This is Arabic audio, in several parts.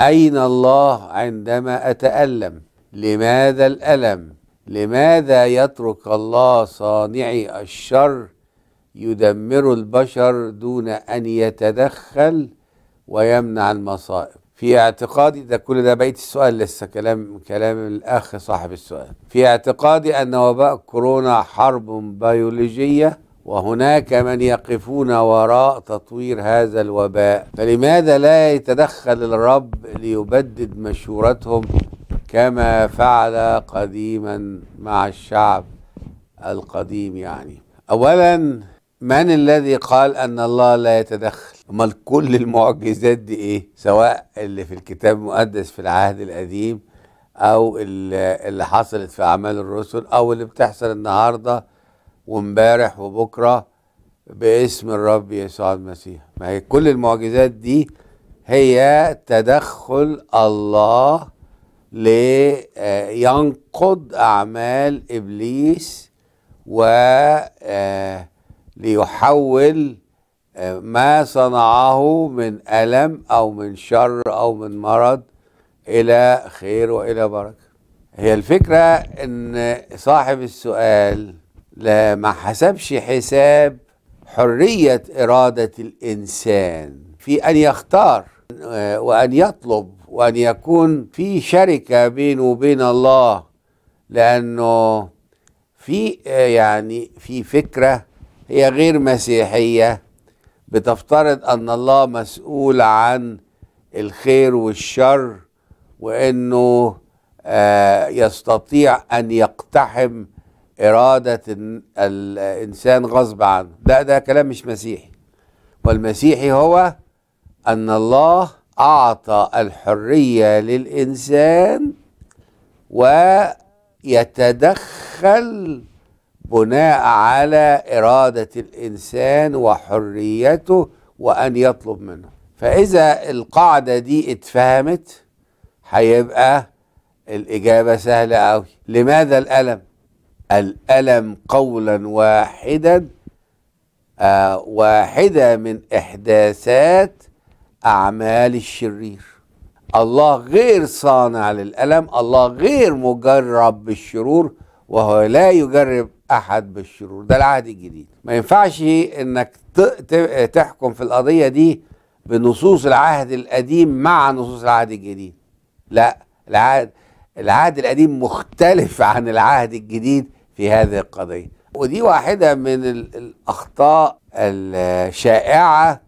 أين الله عندما أتألم لماذا الألم لماذا يترك الله صانعي الشر يدمر البشر دون أن يتدخل ويمنع المصائب في اعتقادي ده كل ده بقيت السؤال لسه كلام كلام الأخ صاحب السؤال في اعتقادي أن وباء كورونا حرب بيولوجية وهناك من يقفون وراء تطوير هذا الوباء فلماذا لا يتدخل الرب ليبدد مشورتهم كما فعل قديما مع الشعب القديم يعني اولا من الذي قال ان الله لا يتدخل امال كل المعجزات دي ايه سواء اللي في الكتاب المقدس في العهد القديم او اللي حصلت في اعمال الرسل او اللي بتحصل النهارده وامبارح وبكره باسم الرب يسوع المسيح ما هي كل المعجزات دي هي تدخل الله لينقض آه، اعمال ابليس وليحول آه، آه، ما صنعه من الم او من شر او من مرض الى خير والى بركه هي الفكره ان صاحب السؤال لا ما حسبش حساب حرية إرادة الإنسان في أن يختار آه، وأن يطلب وأن يكون في شركة بينه وبين الله لأنه في آه، يعني في فكرة هي غير مسيحية بتفترض أن الله مسؤول عن الخير والشر وأنه آه، يستطيع أن يقتحم إرادة الإنسان غصب عنه ده ده كلام مش مسيحي والمسيحي هو أن الله أعطى الحرية للإنسان ويتدخل بناء على إرادة الإنسان وحريته وأن يطلب منه فإذا القاعدة دي اتفهمت هيبقى الإجابة سهلة أوي لماذا الألم؟ الألم قولا واحدا آه واحدة من إحداثات أعمال الشرير الله غير صانع للألم الله غير مجرب بالشرور وهو لا يجرب أحد بالشرور ده العهد الجديد ما ينفعش إنك تحكم في القضية دي بنصوص العهد القديم مع نصوص العهد الجديد لا العهد العهد القديم مختلف عن العهد الجديد في هذه القضية ودي واحدة من الأخطاء الشائعة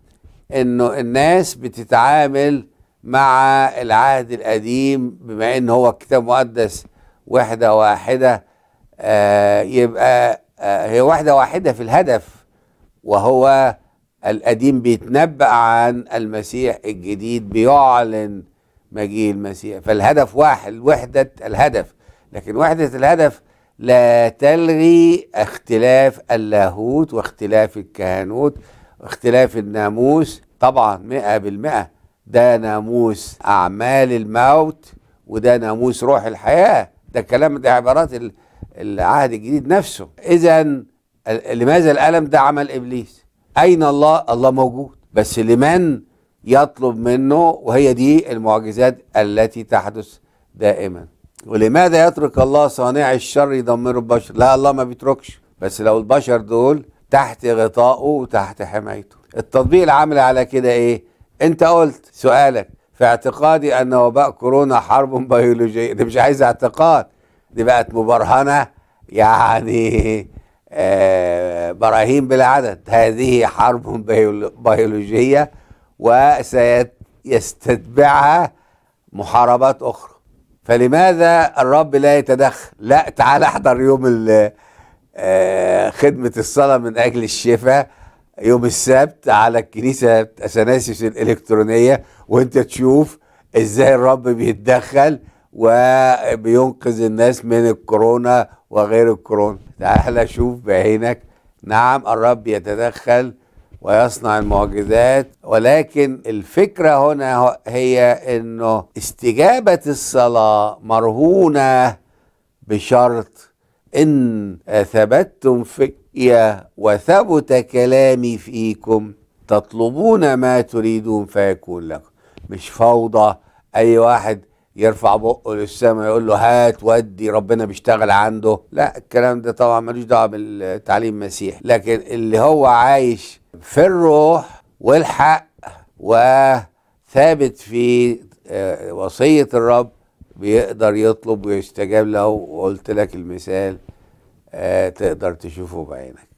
أنه الناس بتتعامل مع العهد القديم بما أن هو كتاب مقدس وحدة واحدة آه، يبقى آه، هي واحدة واحدة في الهدف وهو القديم بيتنبأ عن المسيح الجديد بيعلن مجيء المسيح فالهدف واحد وحدة الهدف لكن وحدة الهدف لا تلغي اختلاف اللاهوت واختلاف الكهنوت واختلاف الناموس طبعا مئة بالمئة ده ناموس أعمال الموت وده ناموس روح الحياة ده الكلام ده عبارات العهد الجديد نفسه إذا لماذا الألم ده عمل إبليس أين الله الله موجود بس لمن يطلب منه وهي دي المعجزات التي تحدث دائما ولماذا يترك الله صانع الشر يدمر البشر لا الله ما بيتركش بس لو البشر دول تحت غطائه وتحت حمايته التطبيق العامل على كده ايه انت قلت سؤالك في اعتقادي ان وباء كورونا حرب بيولوجيه دي مش عايز اعتقاد دي بقت مبرهنه يعني آه براهين بلا عدد هذه حرب بيولوجيه وسيستتبعها محاربات اخرى فلماذا الرب لا يتدخل لا تعال احضر يوم آه، خدمة الصلاة من أجل الشفاء يوم السبت على الكنيسة أثناسيوس الإلكترونية وأنت تشوف إزاي الرب بيتدخل وبينقذ الناس من الكورونا وغير الكورونا تعال أشوف بعينك نعم الرب يتدخل ويصنع المعجزات ولكن الفكرة هنا هي أنه استجابة الصلاة مرهونة بشرط إن ثبتتم في وثبت كلامي فيكم تطلبون ما تريدون فيكون لكم مش فوضى أي واحد يرفع بقه للسماء يقول له هات ودي ربنا بيشتغل عنده لا الكلام ده طبعا ملوش دعوه بالتعليم المسيحي لكن اللي هو عايش في الروح والحق وثابت في آه، وصية الرب بيقدر يطلب ويستجاب له وقلت لك المثال آه، تقدر تشوفه بعينك